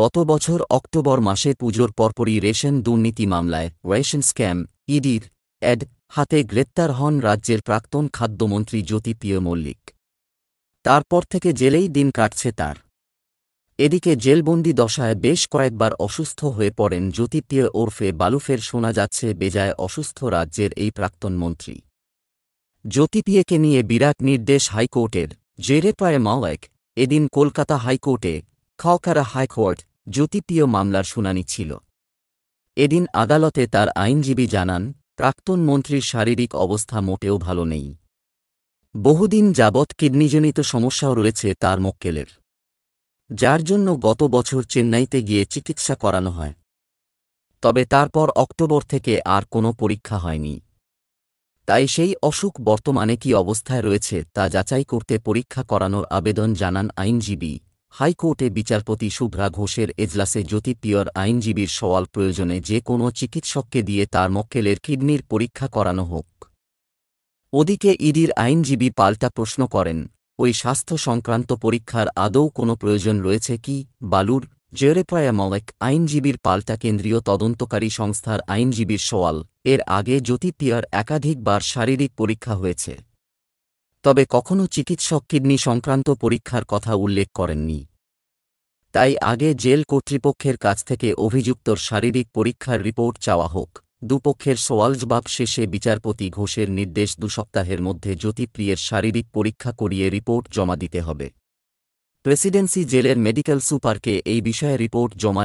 গত বছর অক্টোবর মাসে পুজোর পরপরই রেশন দুর্নীতি মামলায় ওয়েশন স্ক্যাম ইডির অ্যাড হাতে গ্রেপ্তার হন রাজ্যের প্রাক্তন খাদ্যমন্ত্রী জ্যোতিপ্রিয় মল্লিক তারপর থেকে জেলেই দিন কাটছে তার এদিকে জেলবন্দি দশায় বেশ কয়েকবার অসুস্থ হয়ে পড়েন জ্যোতিপ্রিয় ওরফে বালুফের শোনা যাচ্ছে বেজায় অসুস্থ রাজ্যের এই প্রাক্তন মন্ত্রী জ্যোতিপ্রিয়কে নিয়ে বিরাট নির্দেশ হাইকোর্টের জেরে পায় মাওয়েক এদিন কলকাতা হাইকোর্টে খকারা হাইকোর্ট জ্যোতিপ্রিয় মামলার শুনানি ছিল এদিন আদালতে তার আইনজীবী জানান প্রাক্তন মন্ত্রীর শারীরিক অবস্থা মোটেও ভালো নেই বহুদিন যাবৎ কিডনিজনিত সমস্যাও রয়েছে তার মক্কেলের যার জন্য গত বছর চেন্নাইতে গিয়ে চিকিৎসা করানো হয় তবে তারপর অক্টোবর থেকে আর কোনো পরীক্ষা হয়নি তাই সেই অসুখ বর্তমানে কি অবস্থায় রয়েছে তা যাচাই করতে পরীক্ষা করানোর আবেদন জানান আইনজীবী হাইকোর্টে বিচারপতি শুভ্রা ঘোষের এজলাসে পিয়র আইনজীবীর সওয়াল প্রয়োজনে যে কোনো চিকিৎসককে দিয়ে তার মক্কেলের কিডনির পরীক্ষা করানো হোক ওদিকে ইডির আইনজীবী পাল্টা প্রশ্ন করেন ওই স্বাস্থ্য সংক্রান্ত পরীক্ষার আদৌ কোনো প্রয়োজন রয়েছে কি বালুর জেরেপায়া মলেক আইনজীবীর পাল্টা কেন্দ্রীয় তদন্তকারী সংস্থার আইনজীবীর সওয়াল এর আগে পিয়ার একাধিকবার শারীরিক পরীক্ষা হয়েছে তবে কখনও চিকিৎসক কিডনি সংক্রান্ত পরীক্ষার কথা উল্লেখ করেননি তাই আগে জেল কর্তৃপক্ষের কাছ থেকে অভিযুক্তর শারীরিক পরীক্ষার রিপোর্ট চাওয়া হোক দুপক্ষের সোয়ালজবাব জবাব শেষে বিচারপতি ঘোষের নির্দেশ দুসপ্তাহের মধ্যে জ্যোতিপ্রিয়ের শারীরিক পরীক্ষা করিয়ে রিপোর্ট জমা দিতে হবে প্রেসিডেন্সি জেলের মেডিকেল সুপারকে এই বিষয়ে রিপোর্ট জমা